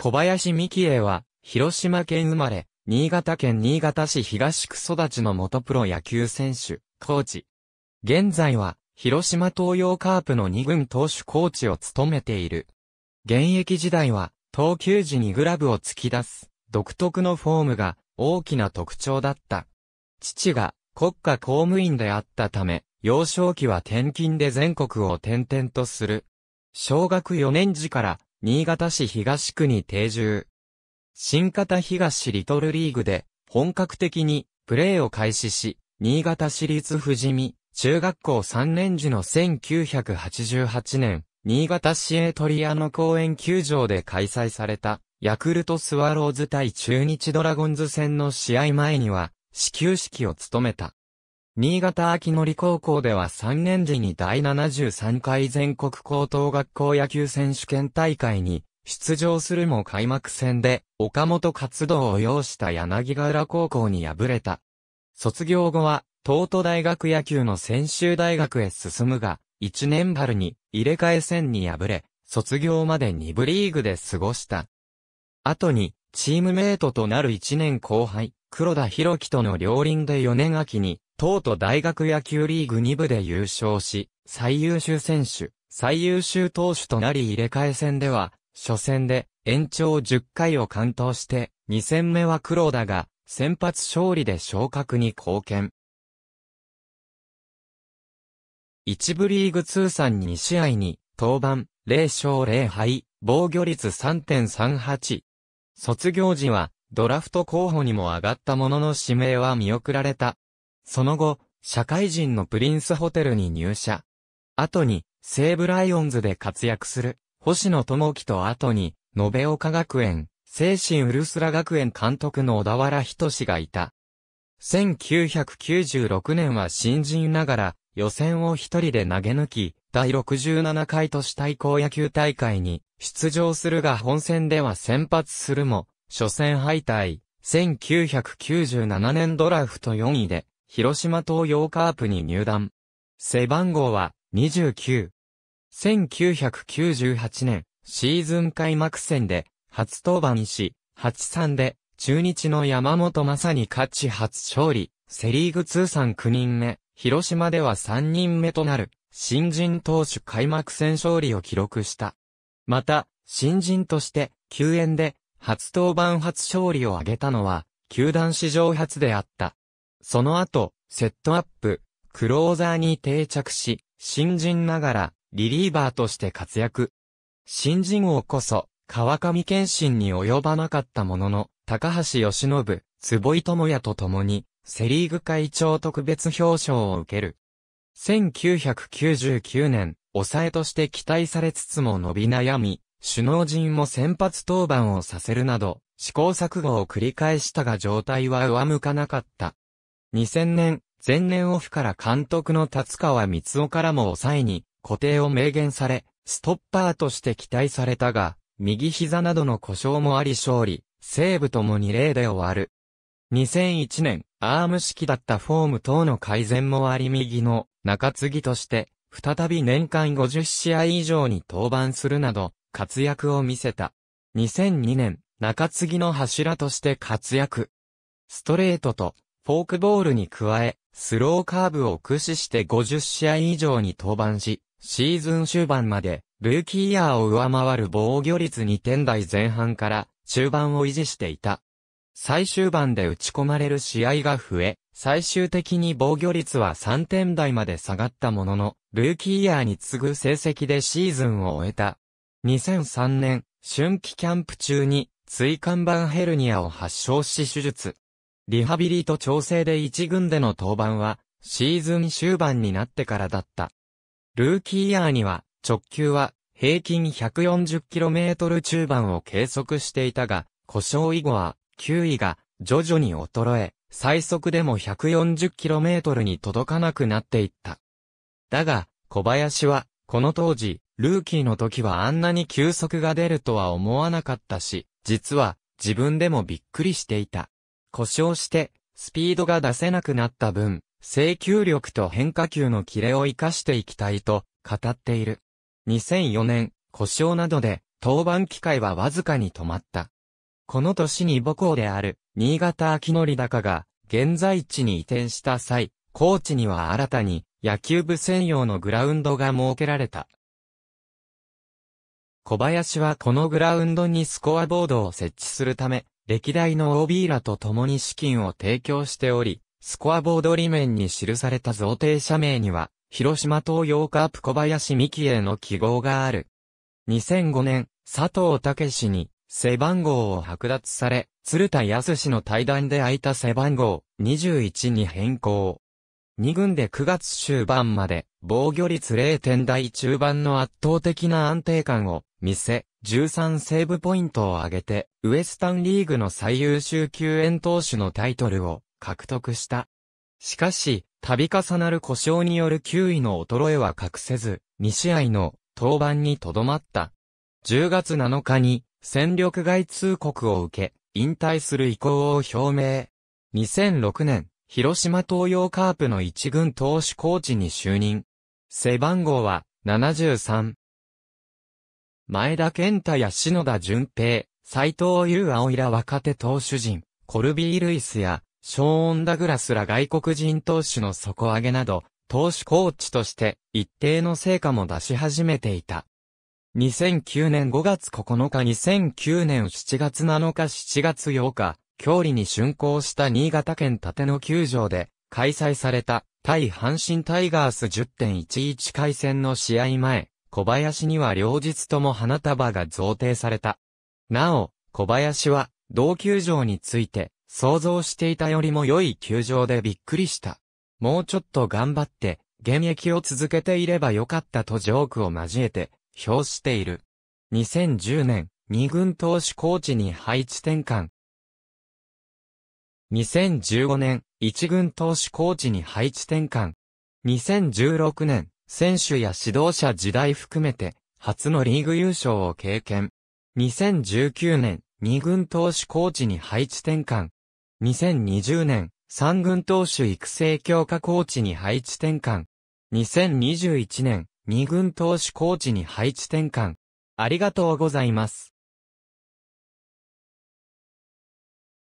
小林美希恵は、広島県生まれ、新潟県新潟市東区育ちの元プロ野球選手、コーチ。現在は、広島東洋カープの2軍投手コーチを務めている。現役時代は、投球時にグラブを突き出す、独特のフォームが大きな特徴だった。父が国家公務員であったため、幼少期は転勤で全国を転々とする。小学4年時から新潟市東区に定住。新潟東リトルリーグで本格的にプレーを開始し、新潟市立富士見中学校3年時の1988年、新潟市エトリアの公園球場で開催されたヤクルトスワローズ対中日ドラゴンズ戦の試合前には始球式を務めた。新潟秋のり高校では3年時に第73回全国高等学校野球選手権大会に出場するも開幕戦で岡本活動を要した柳ヶ浦高校に敗れた。卒業後は東都大学野球の専修大学へ進むが、1年春に入れ替え戦に敗れ、卒業まで2部リーグで過ごした。後にチームメイトとなる1年後輩、黒田博樹との両輪で4年秋に東都大学野球リーグ2部で優勝し、最優秀選手、最優秀投手となり入れ替え戦では、初戦で延長10回を完投して、2戦目は黒だが先発勝利で昇格に貢献。一部リーグ通算2試合に、登板、0勝0敗、防御率3.38。卒業時は、ドラフト候補にも上がったものの指名は見送られた。その後、社会人のプリンスホテルに入社。後に、西武ライオンズで活躍する、星野智樹と後に、延岡学園、精神ウルスラ学園監督の小田原仁がいた。1996年は新人ながら、予選を一人で投げ抜き、第67回都市対抗野球大会に出場するが本戦では先発するも、初戦敗退。1997年ドラフト4位で、広島東洋カープに入団。背番号は29。1998年、シーズン開幕戦で、初登板し、8-3で、中日の山本正に勝ち初勝利、セリーグ通算9人目、広島では3人目となる、新人投手開幕戦勝利を記録した。また、新人として、救援で、初登板初勝利を挙げたのは、球団史上初であった。その後、セットアップ、クローザーに定着し、新人ながら、リリーバーとして活躍。新人王こそ、川上健信に及ばなかったものの、高橋義信、坪井智也と共に、セリーグ会長特別表彰を受ける。1999年、抑えとして期待されつつも伸び悩み、首脳陣も先発登板をさせるなど、試行錯誤を繰り返したが状態は上向かなかった。2000年、前年オフから監督の立川光雄からも抑えに固定を明言され、ストッパーとして期待されたが、右膝などの故障もあり勝利、西部とも2例で終わる。2001年、アーム式だったフォーム等の改善もあり右の中継ぎとして、再び年間50試合以上に登板するなど、活躍を見せた。2002年、中継ぎの柱として活躍。ストレートとフォークボールに加え、スローカーブを駆使して50試合以上に登板し、シーズン終盤まで、ルーキーイヤーを上回る防御率2点台前半から、中盤を維持していた。最終盤で打ち込まれる試合が増え、最終的に防御率は3点台まで下がったものの、ルーキーイヤーに次ぐ成績でシーズンを終えた。2003年、春季キャンプ中に椎間板ヘルニアを発症し手術。リハビリと調整で一軍での登板は、シーズン終盤になってからだった。ルーキーイヤーには、直球は平均 140km 中盤を計測していたが、故障以後は、球威が徐々に衰え、最速でも 140km に届かなくなっていった。だが、小林は、この当時、ルーキーの時はあんなに球速が出るとは思わなかったし、実は、自分でもびっくりしていた。故障して、スピードが出せなくなった分、制球力と変化球のキレを活かしていきたいと語っている。2004年、故障などで登板機会はわずかに止まった。この年に母校である新潟秋則高が現在地に移転した際、高知には新たに野球部専用のグラウンドが設けられた。小林はこのグラウンドにスコアボードを設置するため、歴代の OB らと共に資金を提供しており、スコアボード裏面に記された贈呈者名には、広島東洋カープ小林美希への記号がある。2005年、佐藤武氏に背番号を剥奪され、鶴田康氏の対談で空いた背番号21に変更。2軍で9月終盤まで防御率0点台中盤の圧倒的な安定感を見せ、13セーブポイントを上げて、ウエスタンリーグの最優秀救援投手のタイトルを獲得した。しかし、度重なる故障による球威の衰えは隠せず、2試合の登板にとどまった。10月7日に戦力外通告を受け、引退する意向を表明。2006年、広島東洋カープの一軍投手コーチに就任。背番号は73。前田健太や篠田淳平、斎藤優青ら若手投手陣、コルビー・ルイスや、ショーン・ダグラスら外国人投手の底上げなど、投手コーチとして一定の成果も出し始めていた。2009年5月9日2009年7月7日7月8日、郷里に竣工した新潟県立野球場で開催された対阪神タイガース10.11回戦の試合前、小林には両日とも花束が贈呈された。なお、小林は、同球場について、想像していたよりも良い球場でびっくりした。もうちょっと頑張って、現役を続けていればよかったとジョークを交えて、表している。2010年、二軍投手コーチに配置転換。2015年、一軍投手コーチに配置転換。2016年、選手や指導者時代含めて、初のリーグ優勝を経験。2019年、2軍投手コーチに配置転換。2020年、3軍投手育成強化コーチに配置転換。2021年、2軍投手コーチに配置転換。ありがとうございます。